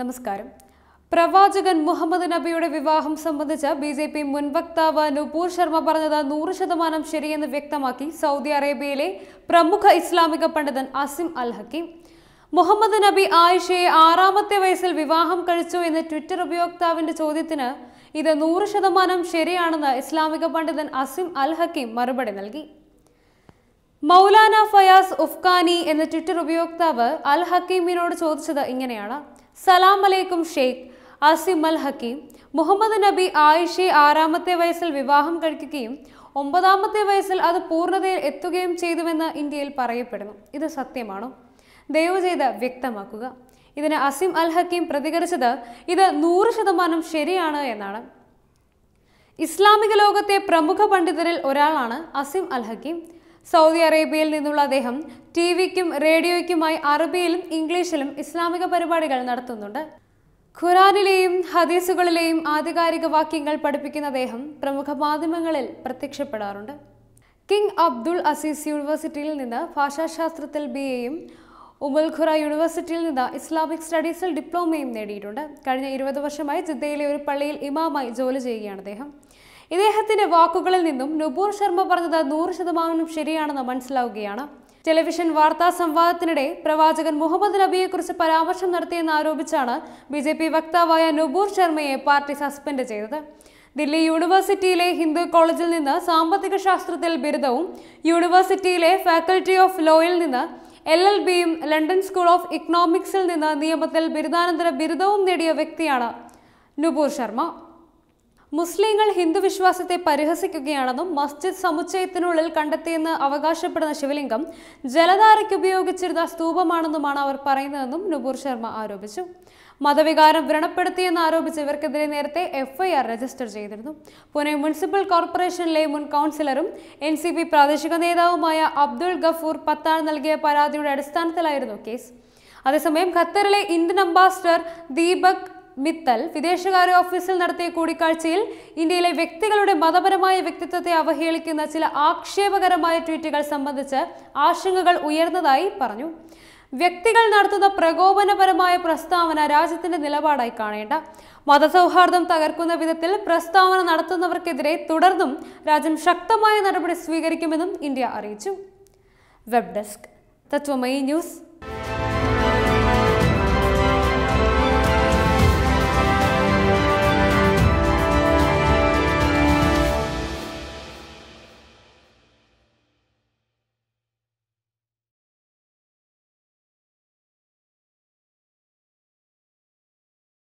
നമസ്കാരം പ്രവാചകൻ മുഹമ്മദ് നബിയുടെ വിവാഹം സംബന്ധിച്ച് ബി ജെ പി മുൻ വക്താവ് നുപൂർ ശർമ്മ പറഞ്ഞത് നൂറ് ശതമാനം ശരിയെന്ന് വ്യക്തമാക്കി സൗദി അറേബ്യയിലെ പ്രമുഖ ഇസ്ലാമിക പണ്ഡിതൻ അസിം അൽ ഹക്കീം മുഹമ്മദ് നബി ആയിഷയെ ആറാമത്തെ വയസ്സിൽ വിവാഹം കഴിച്ചു എന്ന ട്വിറ്റർ ഉപയോക്താവിന്റെ ചോദ്യത്തിന് ഇത് നൂറ് ശതമാനം ശരിയാണെന്ന് ഇസ്ലാമിക പണ്ഡിതൻ അസിം അൽ ഹക്കീം മറുപടി നൽകി മൗലാന ഫയാസ് ഉഫ്കാനി എന്ന ട്വിറ്റർ ഉപയോക്താവ് അൽ ഹക്കീമിനോട് ചോദിച്ചത് ഇങ്ങനെയാണ് സലാം അലൈക്കും ഷെയ്ഖ് അസിം അൽ ഹക്കീം മുഹമ്മദ് നബി ആയിഷെ ആറാമത്തെ വയസ്സിൽ വിവാഹം കഴിക്കുകയും ഒമ്പതാമത്തെ വയസ്സിൽ അത് പൂർണ്ണതയിൽ എത്തുകയും ചെയ്തുവെന്ന് ഇന്ത്യയിൽ പറയപ്പെടുന്നു ഇത് സത്യമാണോ ദയവ് ചെയ്ത് വ്യക്തമാക്കുക ഇതിന് അസിം അൽ ഹക്കീം പ്രതികരിച്ചത് ഇത് നൂറ് ശതമാനം ശരിയാണ് എന്നാണ് ഇസ്ലാമിക ലോകത്തെ പ്രമുഖ പണ്ഡിതരിൽ ഒരാളാണ് അസിം അൽ ഹക്കീം സൗദി അറേബ്യയിൽ നിന്നുള്ള അദ്ദേഹം ടി വിക്കും റേഡിയോയ്ക്കുമായി അറബിയിലും ഇംഗ്ലീഷിലും ഇസ്ലാമിക പരിപാടികൾ നടത്തുന്നുണ്ട് ഖുറാനിലെയും ഹദീസുകളിലെയും ആധികാരിക വാക്യങ്ങൾ പഠിപ്പിക്കുന്ന അദ്ദേഹം പ്രമുഖ മാധ്യമങ്ങളിൽ പ്രത്യക്ഷപ്പെടാറുണ്ട് കിങ് അബ്ദുൾ അസീസ് യൂണിവേഴ്സിറ്റിയിൽ നിന്ന് ഭാഷാശാസ്ത്രത്തിൽ ബി എയും ഉമൽ ഖുറ യൂണിവേഴ്സിറ്റിയിൽ നിന്ന് ഇസ്ലാമിക് സ്റ്റഡീസിൽ ഡിപ്ലോമയും നേടിയിട്ടുണ്ട് കഴിഞ്ഞ ഇരുപത് വർഷമായി ജിദ്ദയിലെ ഒരു പള്ളിയിൽ ഇമാമായി ജോലി ചെയ്യുകയാണ് അദ്ദേഹം ഇദ്ദേഹത്തിന്റെ വാക്കുകളിൽ നിന്നും നുപൂർ ശർമ്മ പറഞ്ഞത് നൂറ് ശതമാനം ശരിയാണെന്ന് മനസ്സിലാവുകയാണ് ടെലിവിഷൻ വാർത്താ സംവാദത്തിനിടെ പ്രവാചകൻ മുഹമ്മദ് നബിയെക്കുറിച്ച് പരാമർശം നടത്തിയെന്ന് ആരോപിച്ചാണ് ബി ജെ പി വക്താവായ നുപൂർ ശർമ്മയെ പാർട്ടി സസ്പെൻഡ് ചെയ്തത് ദില്ലി യൂണിവേഴ്സിറ്റിയിലെ ഹിന്ദു കോളേജിൽ നിന്ന് സാമ്പത്തിക ശാസ്ത്രത്തിൽ ബിരുദവും യൂണിവേഴ്സിറ്റിയിലെ ഫാക്കൽറ്റി ഓഫ് ലോയിൽ നിന്ന് എൽ എൽ ബിയും ലണ്ടൻ സ്കൂൾ ഓഫ് ഇക്കണോമിക്സിൽ നിന്ന് നിയമത്തിൽ ബിരുദാനന്തര ബിരുദവും നേടിയ വ്യക്തിയാണ് നുപൂർ ശർമ്മ മുസ്ലിങ്ങൾ ഹിന്ദു വിശ്വാസത്തെ പരിഹസിക്കുകയാണെന്നും മസ്ജിദ് സമുച്ചയത്തിനുള്ളിൽ കണ്ടെത്തിയെന്ന് അവകാശപ്പെടുന്ന ശിവലിംഗം ജലധാരയ്ക്ക് ഉപയോഗിച്ചിരുന്ന സ്തൂപമാണെന്നുമാണ് അവർ പറയുന്നതെന്നും നുപൂർ ശർമ്മ ആരോപിച്ചു മതവികാരം വ്രണപ്പെടുത്തിയെന്ന് ആരോപിച്ച് ഇവർക്കെതിരെ നേരത്തെ എഫ്ഐആർ രജിസ്റ്റർ ചെയ്തിരുന്നു പുനെ മുനിസിപ്പൽ കോർപ്പറേഷനിലെ മുൻ കൗൺസിലറും എൻ സി പി പ്രാദേശിക നേതാവുമായ അബ്ദുൾ ഗഫൂർ പത്താൾ നൽകിയ പരാതിയുടെ അടിസ്ഥാനത്തിലായിരുന്നു കേസ് അതേസമയം ഖത്തറിലെ ഇന്ത്യൻ അംബാസിഡർ ദീപക് മിത്തൽ വിദേശകാര്യ ഓഫീസിൽ നടത്തിയ കൂടിക്കാഴ്ചയിൽ ഇന്ത്യയിലെ വ്യക്തികളുടെ മതപരമായ വ്യക്തിത്വത്തെ അവഹേളിക്കുന്ന ചില ആക്ഷേപകരമായ ട്വീറ്റുകൾ സംബന്ധിച്ച് ആശങ്കകൾ ഉയർന്നതായി പറഞ്ഞു വ്യക്തികൾ നടത്തുന്ന പ്രകോപനപരമായ പ്രസ്താവന രാജ്യത്തിന്റെ നിലപാടായി കാണേണ്ട മതസൗഹാർദ്ദം തകർക്കുന്ന വിധത്തിൽ പ്രസ്താവന നടത്തുന്നവർക്കെതിരെ തുടർന്നും രാജ്യം ശക്തമായ നടപടി സ്വീകരിക്കുമെന്നും ഇന്ത്യ അറിയിച്ചു വെബ് ഡെസ്ക് തത്വമയി ന്യൂസ്